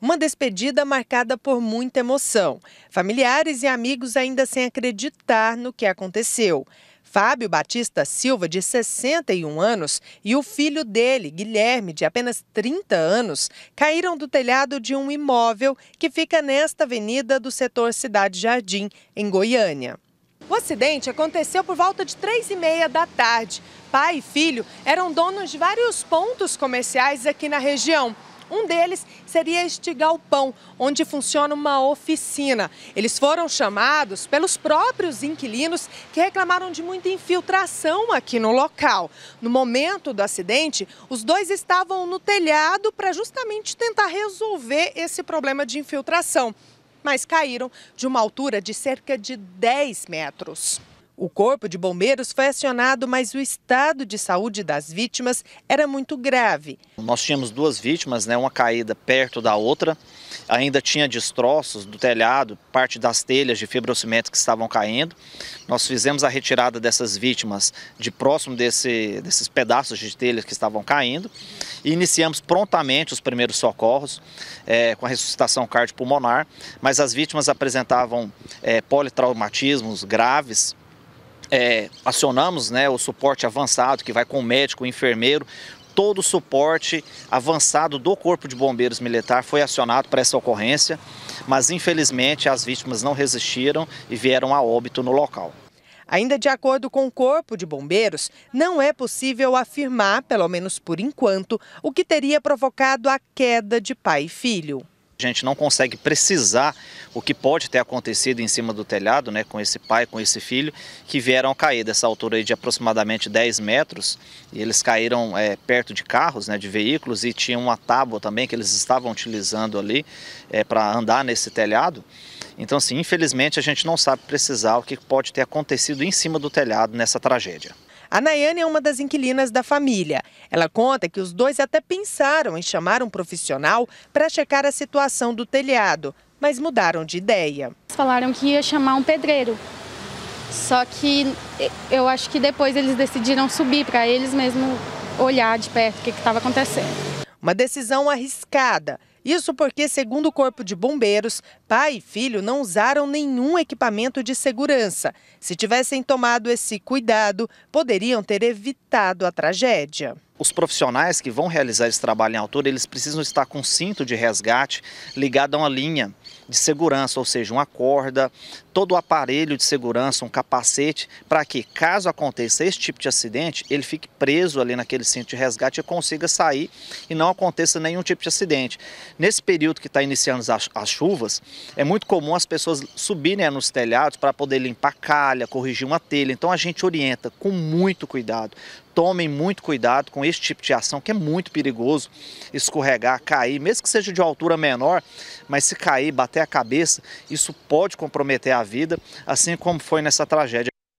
Uma despedida marcada por muita emoção. Familiares e amigos ainda sem acreditar no que aconteceu. Fábio Batista Silva, de 61 anos, e o filho dele, Guilherme, de apenas 30 anos, caíram do telhado de um imóvel que fica nesta avenida do setor Cidade Jardim, em Goiânia. O acidente aconteceu por volta de três e meia da tarde. Pai e filho eram donos de vários pontos comerciais aqui na região. Um deles seria este galpão, onde funciona uma oficina. Eles foram chamados pelos próprios inquilinos que reclamaram de muita infiltração aqui no local. No momento do acidente, os dois estavam no telhado para justamente tentar resolver esse problema de infiltração, mas caíram de uma altura de cerca de 10 metros. O corpo de bombeiros foi acionado, mas o estado de saúde das vítimas era muito grave. Nós tínhamos duas vítimas, né, uma caída perto da outra, ainda tinha destroços do telhado, parte das telhas de fibrocimento que estavam caindo. Nós fizemos a retirada dessas vítimas de próximo desse, desses pedaços de telhas que estavam caindo e iniciamos prontamente os primeiros socorros é, com a ressuscitação cardiopulmonar, mas as vítimas apresentavam é, politraumatismos graves, é, acionamos né, o suporte avançado, que vai com o médico, o enfermeiro, todo o suporte avançado do Corpo de Bombeiros Militar foi acionado para essa ocorrência, mas infelizmente as vítimas não resistiram e vieram a óbito no local. Ainda de acordo com o Corpo de Bombeiros, não é possível afirmar, pelo menos por enquanto, o que teria provocado a queda de pai e filho. A gente não consegue precisar o que pode ter acontecido em cima do telhado, né, com esse pai, com esse filho, que vieram cair dessa altura de aproximadamente 10 metros. E eles caíram é, perto de carros, né, de veículos, e tinha uma tábua também que eles estavam utilizando ali é, para andar nesse telhado. Então, assim, infelizmente, a gente não sabe precisar o que pode ter acontecido em cima do telhado nessa tragédia. A Nayane é uma das inquilinas da família. Ela conta que os dois até pensaram em chamar um profissional para checar a situação do telhado, mas mudaram de ideia. Falaram que ia chamar um pedreiro. Só que eu acho que depois eles decidiram subir para eles mesmo olhar de perto o que estava acontecendo. Uma decisão arriscada, isso porque, segundo o Corpo de Bombeiros, pai e filho não usaram nenhum equipamento de segurança. Se tivessem tomado esse cuidado, poderiam ter evitado a tragédia. Os profissionais que vão realizar esse trabalho em altura, eles precisam estar com cinto de resgate ligado a uma linha de segurança, ou seja, uma corda, todo o aparelho de segurança, um capacete, para que caso aconteça esse tipo de acidente, ele fique preso ali naquele centro de resgate e consiga sair e não aconteça nenhum tipo de acidente. Nesse período que está iniciando as, as, chuvas, é muito comum as pessoas subirem né, nos telhados para poder limpar calha, corrigir uma telha. Então a gente orienta com muito cuidado. Tomem muito cuidado com esse tipo de ação, que é muito perigoso escorregar, cair, mesmo que seja de altura menor, mas se cair, bater a cabeça, isso pode comprometer a vida, assim como foi nessa tragédia.